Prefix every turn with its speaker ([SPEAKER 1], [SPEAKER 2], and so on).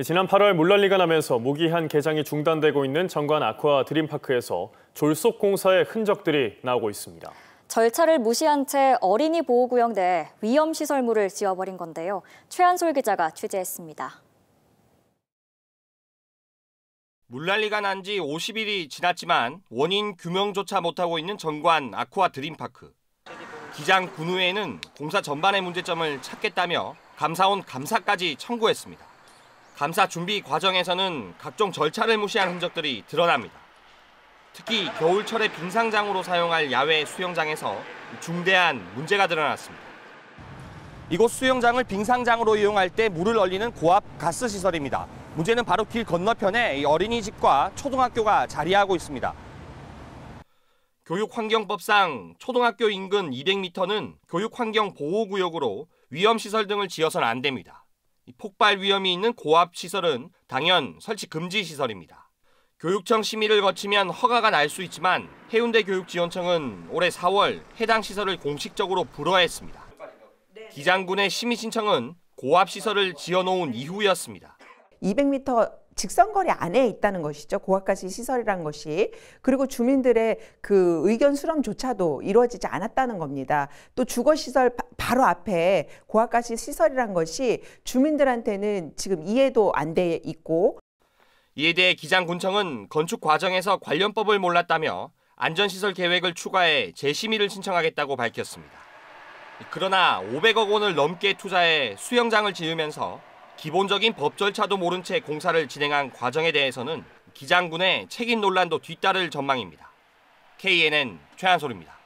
[SPEAKER 1] 예, 지난 8월 물난리가 나면서 무기한 개장이 중단되고 있는 정관 아쿠아 드림파크에서 졸속 공사의 흔적들이 나오고 있습니다.
[SPEAKER 2] 절차를 무시한 채 어린이 보호구역 내에 위험 시설물을 지어버린 건데요. 최한솔 기자가 취재했습니다.
[SPEAKER 1] 물난리가 난 지 50일이 지났지만 원인 규명조차 못하고 있는 정관 아쿠아 드림파크. 기장 군우회는 공사 전반의 문제점을 찾겠다며 감사원 감사까지 청구했습니다. 감사 준비 과정에서는 각종 절차를 무시한 흔적들이 드러납니다. 특히 겨울철에 빙상장으로 사용할 야외 수영장에서 중대한 문제가 드러났습니다. 이곳 수영장을 빙상장으로 이용할 때 물을 얼리는 고압 가스 시설입니다. 문제는 바로 길 건너편에 어린이집과 초등학교가 자리하고 있습니다. 교육환경법상 초등학교 인근 200m는 교육환경보호구역으로 위험시설 등을 지어선 안 됩니다. 폭발 위험이 있는 고압 시설은 당연 설치 금지 시설입니다. 교육청 심의를 거치면 허가가 날 수 있지만 해운대 교육지원청은 올해 4월 해당 시설을 공식적으로 불허했습니다. 기장군의 심의 신청은 고압 시설을 지어놓은 이후였습니다.
[SPEAKER 3] 200m 직선거리 안에 있다는 것이죠. 고압가시 시설이란 것이. 그리고 주민들의 그 의견 수렴조차도 이루어지지 않았다는 겁니다. 또 주거시설 바로 앞에 고압가스 시설이란 것이 주민들한테는 지금 이해도 안 돼 있고
[SPEAKER 1] 이에 대해 기장군청은 건축 과정에서 관련법을 몰랐다며 안전시설 계획을 추가해 재심의를 신청하겠다고 밝혔습니다. 그러나 500억 원을 넘게 투자해 수영장을 지으면서 기본적인 법 절차도 모른 채 공사를 진행한 과정에 대해서는 기장군의 책임 논란도 뒤따를 전망입니다. KNN 최한솔입니다.